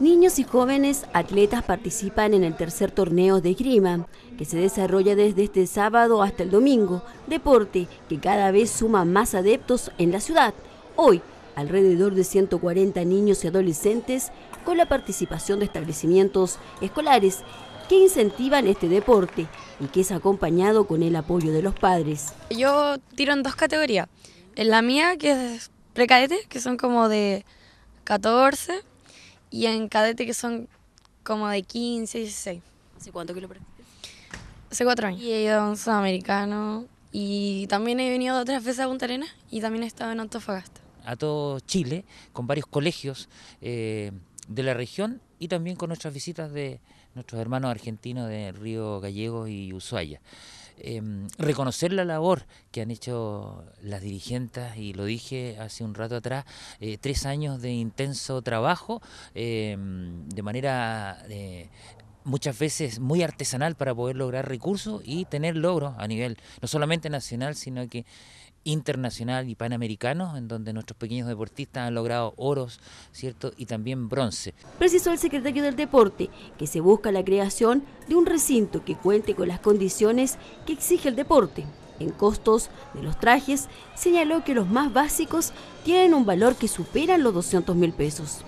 Niños y jóvenes atletas participan en el tercer torneo de Grima, que se desarrolla desde este sábado hasta el domingo, deporte que cada vez suma más adeptos en la ciudad. Hoy, alrededor de 140 niños y adolescentes con la participación de establecimientos escolares que incentivan este deporte y que es acompañado con el apoyo de los padres. Yo tiro en dos categorías. En la mía, que es precadete, que son como de 14 y en cadete que son como de 15, 16. ¿Hace cuánto que lo practicas? Hace cuatro años. Y he ido a un sudamericano y también he venido otras veces a Punta Arenas y también he estado en Antofagasta. A todo Chile, con varios colegios eh, de la región y también con nuestras visitas de nuestros hermanos argentinos de Río Gallegos y Ushuaia. Em, reconocer la labor que han hecho las dirigentes, y lo dije hace un rato atrás, eh, tres años de intenso trabajo em, de manera eh, muchas veces muy artesanal para poder lograr recursos y tener logros a nivel no solamente nacional, sino que internacional y panamericano, en donde nuestros pequeños deportistas han logrado oros, ¿cierto? Y también bronce. Precisó el secretario del Deporte que se busca la creación de un recinto que cuente con las condiciones que exige el deporte. En costos de los trajes, señaló que los más básicos tienen un valor que supera los 200 mil pesos.